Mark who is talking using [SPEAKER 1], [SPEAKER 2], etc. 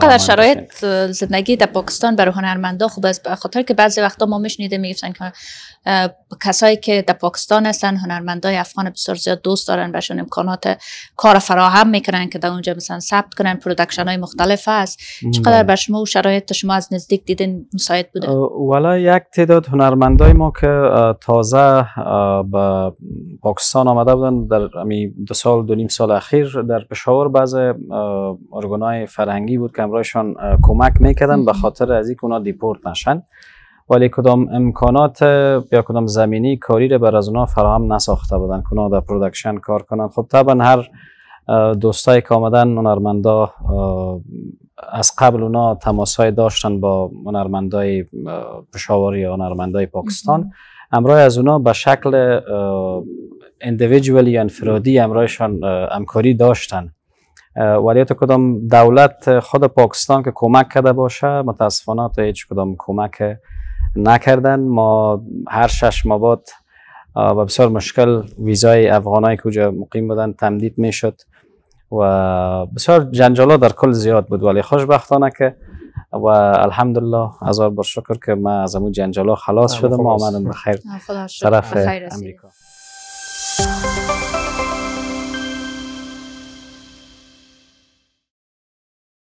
[SPEAKER 1] چقدر شرایط زندگی در پاکستان برای هنرمندا خوب است خاطر که بعضی وقتا ما میشنیده میگفتن که کسایی که در پاکستان هستن هنرمندای افغان بسیار زیاد دوست دارن بهشون امکانات کار فراهم میکنن که در اونجا مثلا ثبت کنن پروداکشن های مختلف است. چقدر بر شما شرایط شما از نزدیک دیدن مساعد بوده
[SPEAKER 2] والا یک تعداد هنرمندای ما که تازه به پاکستان آمده بودن در دو سال دو نیم سال اخیر در پشاور بعض ارگانای فرهنگی بود همراهشان کمک میکردن به خاطر از اینکه اونا دیپورت نشن ولی کدام امکانات یا کدام زمینی کاری رو بر از اونا فراهم نساخته بودن که در پرودکشن کار کنن خب طبعا هر دوستایی که آمدن هنرمندا از قبل اونا های داشتن با هنرمندای پشاوری یا هنرمندای پاکستان امرای از اونا به شکل اندیویجوال یا انفرادی امرایشان امکاری داشتن ولی تا کدام دولت خود پاکستان که کمک کرده باشه متاسفانه تا هیچ کدام کمک نکردن ما هر شش ماه بعد و بسیار مشکل ویزای افغانایی که کجا مقیم بودن تمدید میشد و بسیار جنجالا در کل زیاد بود ولی خوشبختانه که و الحمدلله هزار بار شکر که ما از اون جنجالا خلاص بله، شدم و آمدم بخیر خیر طرف امریکا